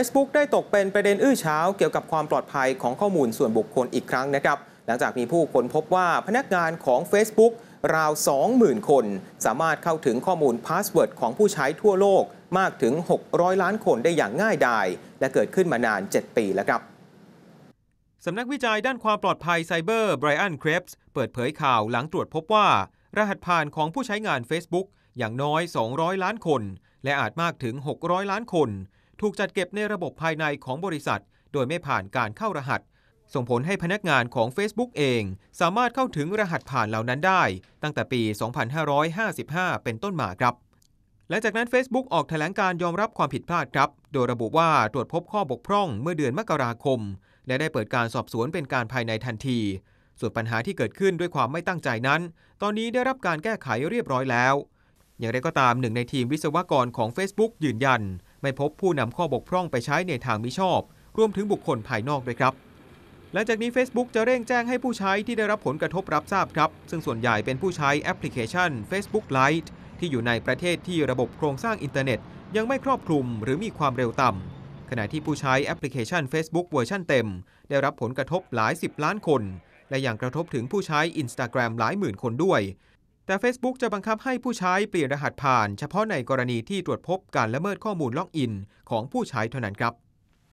Facebook ได้ตกเป็นประเด็นอื้อเช้า เกี่ยวกับความปลอดภัยของข้อมูลส่วนบุคคลอีกครั้งนะครับ หลังจากมีผู้คนพบว่าพนักงานของ Facebook ราว 20,000 คน สามารถเข้าถึงข้อมูลพาสเวิร์ดของผู้ใช้ทั่วโลกมากถึง 600 ล้านคนได้อย่างง่ายดาย และเกิดขึ้นมานาน 7 ปีแล้วครับ สำนักวิจัยด้านความปลอดภัยไซเบอร์ไบรอันครปส์เปิดเผยข่าวหลังตรวจพบว่า รหัสผ่านของผู้ใช้งาน Facebook อย่างน้อย 200 ล้านคน และอาจมากถึง 600 ล้านคนถูกจัดเก็บในระบบภายในของบริษัท โดยไม่ผ่านการเข้ารหัส ส่งผลให้พนักงานของ Facebook เอง สามารถเข้าถึงรหัสผ่านเหล่านั้นได้ตั้งแต่ปี 2555 เป็นต้นมาครับ หลังจากนั้น Facebook ออกแถลงการยอมรับความผิดพลาดครับ โดยระบุว่าตรวจพบข้อบกพร่องเมื่อเดือนมกราคม และได้เปิดการสอบสวนเป็นการภายในทันที ส่วนปัญหาที่เกิดขึ้นด้วยความไม่ตั้งใจนั้น ตอนนี้ได้รับการแก้ไขเรียบร้อยแล้ว อย่างไรก็ตามหนึ่งในทีมวิศวกรของ Facebook ยืนยันไม่พบผู้นำข้อบกพร่องไปใช้ในทางมิชอบ รวมถึงบุคคลภายนอกด้วยครับ หลังจากนี้ Facebook จะเร่งแจ้งให้ผู้ใช้ที่ได้รับผลกระทบรับทราบครับ ซึ่งส่วนใหญ่เป็นผู้ใช้แอปพลิเคชัน Facebook Lite ที่อยู่ในประเทศที่ระบบโครงสร้างอินเทอร์เน็ตยังไม่ครอบคลุมหรือมีความเร็วต่ำขณะที่ผู้ใช้แอปพลิเคชัน Facebook เวอร์ชันเต็มได้รับผลกระทบหลาย 10 ล้านคน และยังกระทบถึงผู้ใช้ Instagram หลายหมื่นคนด้วยแต่ Facebook จะบังคับให้ผู้ใช้เปลี่ยนรหัสผ่าน เฉพาะในกรณีที่ตรวจพบการละเมิดข้อมูลล็อกอิน ของผู้ใช้เท่านั้นครับ